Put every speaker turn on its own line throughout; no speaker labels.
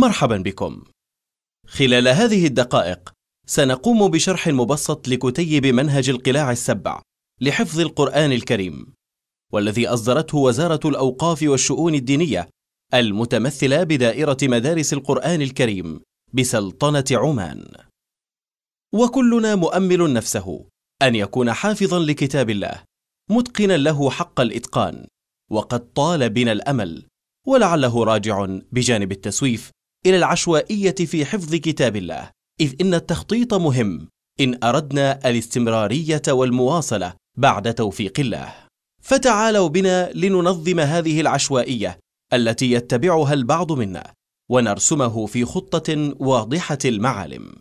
مرحبا بكم. خلال هذه الدقائق سنقوم بشرح مبسط لكتيب منهج القلاع السبع لحفظ القرآن الكريم، والذي أصدرته وزارة الأوقاف والشؤون الدينية المتمثلة بدائرة مدارس القرآن الكريم بسلطنة عمان. وكلنا مؤمل نفسه أن يكون حافظا لكتاب الله، متقنا له حق الإتقان، وقد طال بنا الأمل، ولعله راجع بجانب التسويف الى العشوائيه في حفظ كتاب الله اذ ان التخطيط مهم ان اردنا الاستمراريه والمواصله بعد توفيق الله فتعالوا بنا لننظم هذه العشوائيه التي يتبعها البعض منا ونرسمه في خطه واضحه المعالم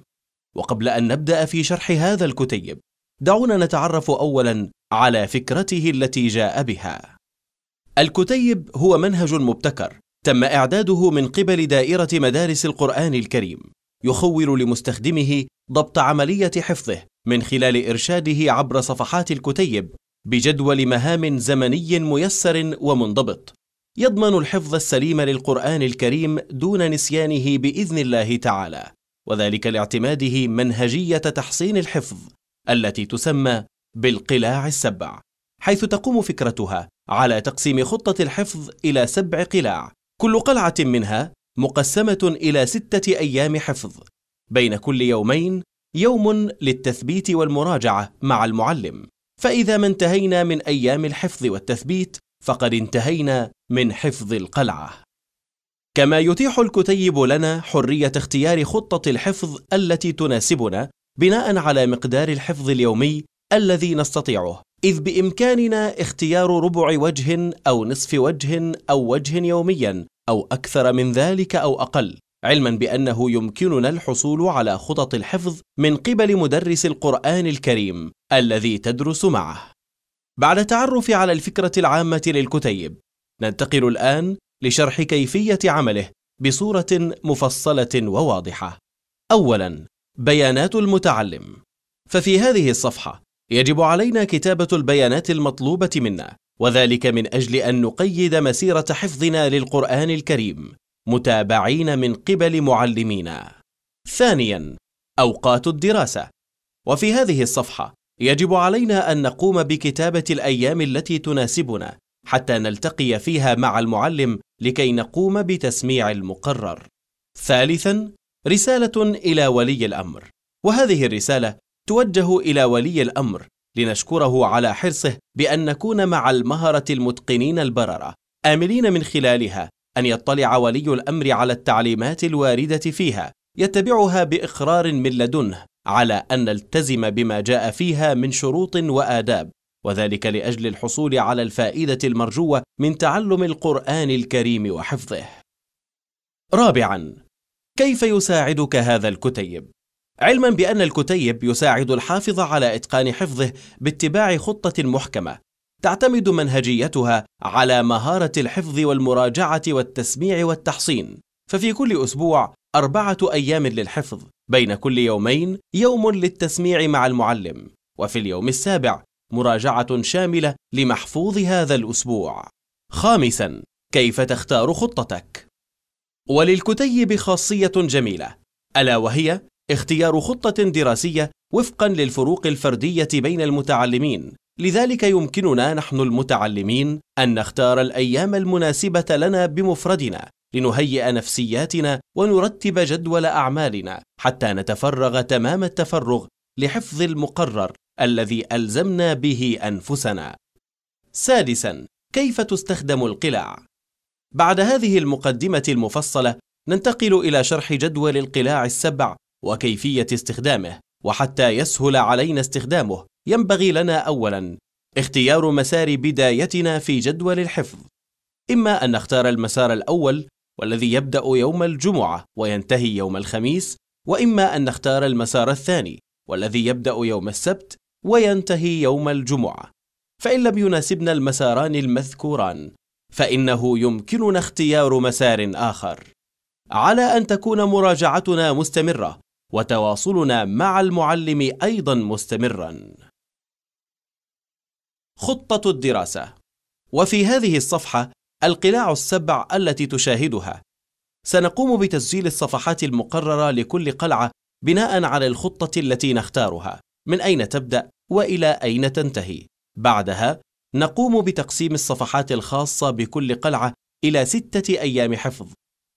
وقبل ان نبدا في شرح هذا الكتيب دعونا نتعرف اولا على فكرته التي جاء بها الكتيب هو منهج مبتكر تم إعداده من قبل دائرة مدارس القرآن الكريم يخول لمستخدمه ضبط عملية حفظه من خلال إرشاده عبر صفحات الكتيب بجدول مهام زمني ميسر ومنضبط يضمن الحفظ السليم للقرآن الكريم دون نسيانه بإذن الله تعالى وذلك لاعتماده منهجية تحصين الحفظ التي تسمى بالقلاع السبع حيث تقوم فكرتها على تقسيم خطة الحفظ إلى سبع قلاع كل قلعة منها مقسمة إلى ستة أيام حفظ، بين كل يومين يوم للتثبيت والمراجعة مع المعلم، فإذا ما انتهينا من أيام الحفظ والتثبيت فقد انتهينا من حفظ القلعة. كما يتيح الكتيب لنا حرية اختيار خطة الحفظ التي تناسبنا بناء على مقدار الحفظ اليومي الذي نستطيعه، إذ بإمكاننا اختيار ربع وجه أو نصف وجه أو وجه يوميًا أو أكثر من ذلك أو أقل علما بأنه يمكننا الحصول على خطط الحفظ من قبل مدرس القرآن الكريم الذي تدرس معه بعد التعرف على الفكرة العامة للكتيب ننتقل الآن لشرح كيفية عمله بصورة مفصلة وواضحة أولا بيانات المتعلم ففي هذه الصفحة يجب علينا كتابة البيانات المطلوبة منا وذلك من أجل أن نقيد مسيرة حفظنا للقرآن الكريم متابعين من قبل معلمينا. ثانياً: أوقات الدراسة. وفي هذه الصفحة يجب علينا أن نقوم بكتابة الأيام التي تناسبنا حتى نلتقي فيها مع المعلم لكي نقوم بتسميع المقرر. ثالثاً: رسالة إلى ولي الأمر. وهذه الرسالة توجه إلى ولي الأمر لنشكره على حرصه بأن نكون مع المهرة المتقنين البررة آملين من خلالها أن يطلع ولي الأمر على التعليمات الواردة فيها يتبعها بإقرار من لدنه على أن نلتزم بما جاء فيها من شروط وآداب وذلك لأجل الحصول على الفائدة المرجوة من تعلم القرآن الكريم وحفظه رابعاً كيف يساعدك هذا الكتيب؟ علما بأن الكتيب يساعد الحافظ على إتقان حفظه باتباع خطة محكمة تعتمد منهجيتها على مهارة الحفظ والمراجعة والتسميع والتحصين ففي كل أسبوع أربعة أيام للحفظ بين كل يومين يوم للتسميع مع المعلم وفي اليوم السابع مراجعة شاملة لمحفوظ هذا الأسبوع خامساً كيف تختار خطتك؟ وللكتيب خاصية جميلة ألا وهي اختيار خطة دراسية وفقا للفروق الفردية بين المتعلمين لذلك يمكننا نحن المتعلمين أن نختار الأيام المناسبة لنا بمفردنا لنهيئ نفسياتنا ونرتب جدول أعمالنا حتى نتفرغ تمام التفرغ لحفظ المقرر الذي ألزمنا به أنفسنا. سادساً: كيف تستخدم القلاع؟ بعد هذه المقدمة المفصلة، ننتقل إلى شرح جدول القلاع السبع وكيفية استخدامه وحتى يسهل علينا استخدامه ينبغي لنا أولاً اختيار مسار بدايتنا في جدول الحفظ إما أن نختار المسار الأول والذي يبدأ يوم الجمعة وينتهي يوم الخميس وإما أن نختار المسار الثاني والذي يبدأ يوم السبت وينتهي يوم الجمعة فإن لم يناسبنا المساران المذكوران فإنه يمكننا اختيار مسار آخر على أن تكون مراجعتنا مستمرة وتواصلنا مع المعلم أيضا مستمرا خطة الدراسة وفي هذه الصفحة القلاع السبع التي تشاهدها سنقوم بتسجيل الصفحات المقررة لكل قلعة بناء على الخطة التي نختارها من أين تبدأ وإلى أين تنتهي بعدها نقوم بتقسيم الصفحات الخاصة بكل قلعة إلى ستة أيام حفظ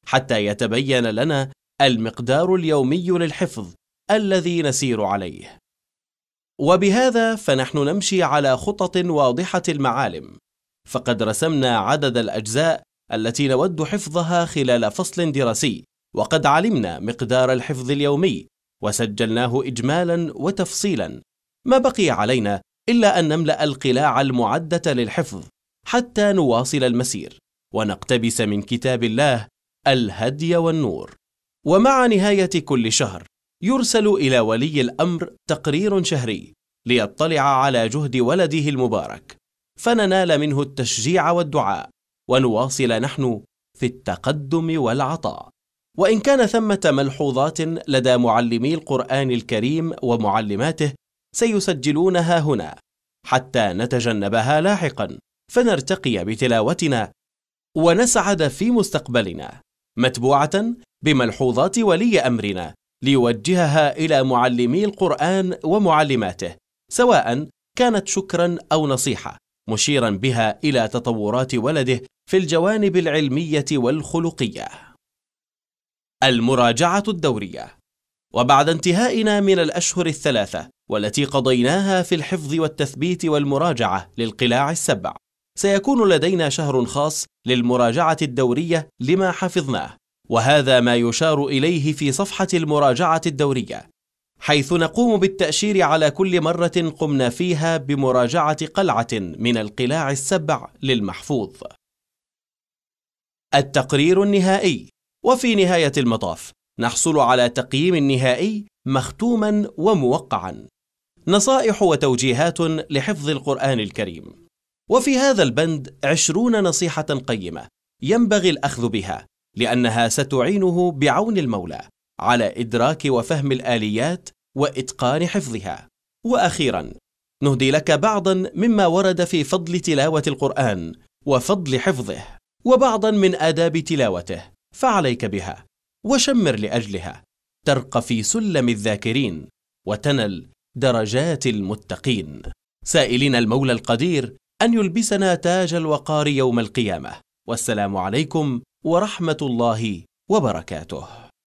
حتى يتبين لنا المقدار اليومي للحفظ الذي نسير عليه وبهذا فنحن نمشي على خطط واضحة المعالم فقد رسمنا عدد الأجزاء التي نود حفظها خلال فصل دراسي وقد علمنا مقدار الحفظ اليومي وسجلناه إجمالا وتفصيلا ما بقي علينا إلا أن نملأ القلاع المعدة للحفظ حتى نواصل المسير ونقتبس من كتاب الله الهدي والنور ومع نهاية كل شهر يرسل إلى ولي الأمر تقرير شهري ليطلع على جهد ولده المبارك فننال منه التشجيع والدعاء ونواصل نحن في التقدم والعطاء وإن كان ثمة ملحوظات لدى معلمي القرآن الكريم ومعلماته سيسجلونها هنا حتى نتجنبها لاحقا فنرتقي بتلاوتنا ونسعد في مستقبلنا متبوعة بملحوظات ولي أمرنا ليوجهها إلى معلمي القرآن ومعلماته سواء كانت شكرا أو نصيحة مشيرا بها إلى تطورات ولده في الجوانب العلمية والخلقية المراجعة الدورية وبعد انتهائنا من الأشهر الثلاثة والتي قضيناها في الحفظ والتثبيت والمراجعة للقلاع السبع سيكون لدينا شهر خاص للمراجعة الدورية لما حفظناه وهذا ما يشار إليه في صفحة المراجعة الدورية حيث نقوم بالتأشير على كل مرة قمنا فيها بمراجعة قلعة من القلاع السبع للمحفوظ التقرير النهائي وفي نهاية المطاف نحصل على تقييم نهائي مختوما وموقعا نصائح وتوجيهات لحفظ القرآن الكريم وفي هذا البند عشرون نصيحة قيمة ينبغي الأخذ بها لأنها ستعينه بعون المولى على إدراك وفهم الآليات وإتقان حفظها وأخيرا نهدي لك بعضا مما ورد في فضل تلاوة القرآن وفضل حفظه وبعضا من آداب تلاوته فعليك بها وشمر لأجلها ترقى في سلم الذاكرين وتنل درجات المتقين سائلين المولى القدير أن يلبسنا تاج الوقار يوم القيامة والسلام عليكم ورحمه الله وبركاته